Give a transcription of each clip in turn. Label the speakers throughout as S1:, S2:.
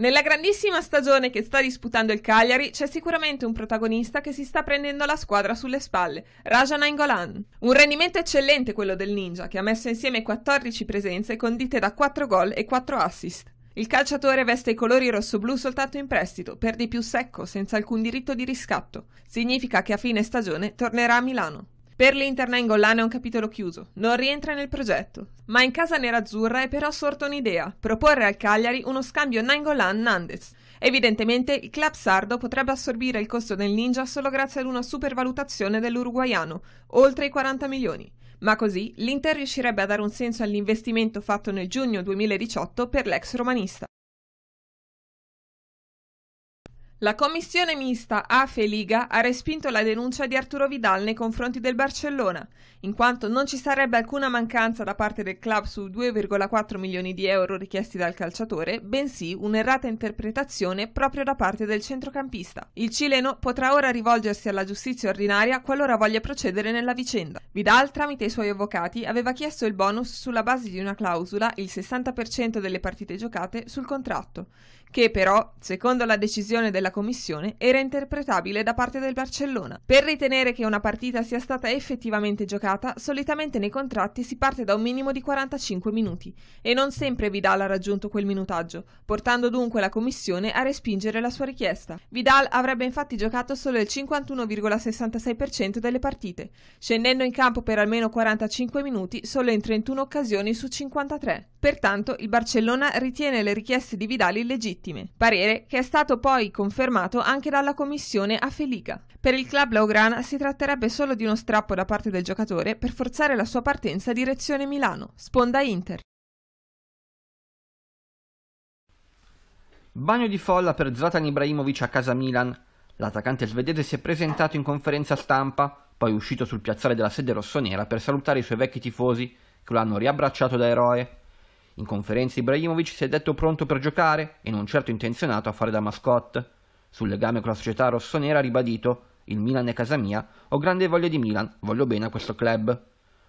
S1: Nella grandissima stagione che sta disputando il Cagliari c'è sicuramente un protagonista che si sta prendendo la squadra sulle spalle, Raja Nainggolan. Un rendimento eccellente quello del Ninja, che ha messo insieme 14 presenze condite da 4 gol e 4 assist. Il calciatore veste i colori rosso-blu soltanto in prestito, per di più secco, senza alcun diritto di riscatto. Significa che a fine stagione tornerà a Milano. Per l'Inter Nainggolan è un capitolo chiuso, non rientra nel progetto. Ma in casa nerazzurra è però sorta un'idea, proporre al Cagliari uno scambio Nainggolan-Nandez. Evidentemente il club sardo potrebbe assorbire il costo del ninja solo grazie ad una supervalutazione dell'uruguaiano, oltre i 40 milioni. Ma così l'Inter riuscirebbe a dare un senso all'investimento fatto nel giugno 2018 per l'ex romanista. La commissione mista AFE Liga ha respinto la denuncia di Arturo Vidal nei confronti del Barcellona, in quanto non ci sarebbe alcuna mancanza da parte del club su 2,4 milioni di euro richiesti dal calciatore, bensì un'errata interpretazione proprio da parte del centrocampista. Il cileno potrà ora rivolgersi alla giustizia ordinaria qualora voglia procedere nella vicenda. Vidal, tramite i suoi avvocati, aveva chiesto il bonus sulla base di una clausola, il 60% delle partite giocate, sul contratto, che però, secondo la decisione della dalla Commissione era interpretabile da parte del Barcellona. Per ritenere che una partita sia stata effettivamente giocata, solitamente nei contratti si parte da un minimo di 45 minuti e non sempre Vidal ha raggiunto quel minutaggio, portando dunque la Commissione a respingere la sua richiesta. Vidal avrebbe infatti giocato solo il 51,66% delle partite, scendendo in campo per almeno 45 minuti solo in 31 occasioni su 53. Pertanto il Barcellona ritiene le richieste di Vidal illegittime. Parere che è stato poi confermato confermato anche dalla commissione a Feliga. Per il club Laugrana si tratterebbe solo di uno strappo da parte del giocatore per forzare la sua partenza direzione Milano, sponda Inter.
S2: Bagno di folla per Zlatan Ibrahimovic a casa Milan. L'attaccante svedese si è presentato in conferenza stampa, poi uscito sul piazzale della sede rossonera per salutare i suoi vecchi tifosi che lo hanno riabbracciato da eroe. In conferenza Ibrahimovic si è detto pronto per giocare e non certo intenzionato a fare da mascotte. Sul legame con la società rossonera ha ribadito il Milan è casa mia, ho grande voglia di Milan, voglio bene a questo club.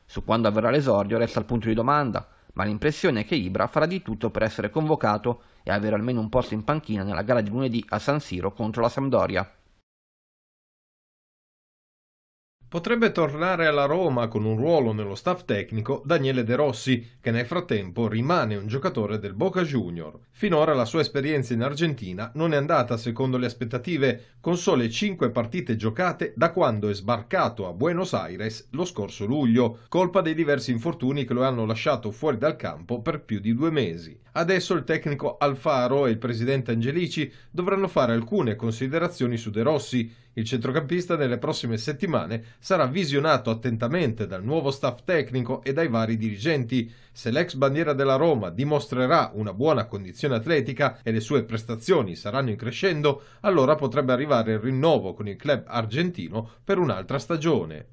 S2: Su quando avverrà l'esordio resta il punto di domanda, ma l'impressione è che Ibra farà di tutto per essere convocato e avere almeno un posto in panchina nella gara di lunedì a San Siro contro la Sampdoria.
S3: Potrebbe tornare alla Roma con un ruolo nello staff tecnico Daniele De Rossi, che nel frattempo rimane un giocatore del Boca Junior. Finora la sua esperienza in Argentina non è andata secondo le aspettative, con sole 5 partite giocate da quando è sbarcato a Buenos Aires lo scorso luglio, colpa dei diversi infortuni che lo hanno lasciato fuori dal campo per più di due mesi. Adesso il tecnico Alfaro e il presidente Angelici dovranno fare alcune considerazioni su De Rossi, il centrocampista nelle prossime settimane sarà visionato attentamente dal nuovo staff tecnico e dai vari dirigenti. Se l'ex bandiera della Roma dimostrerà una buona condizione atletica e le sue prestazioni saranno in crescendo, allora potrebbe arrivare il rinnovo con il club argentino per un'altra stagione.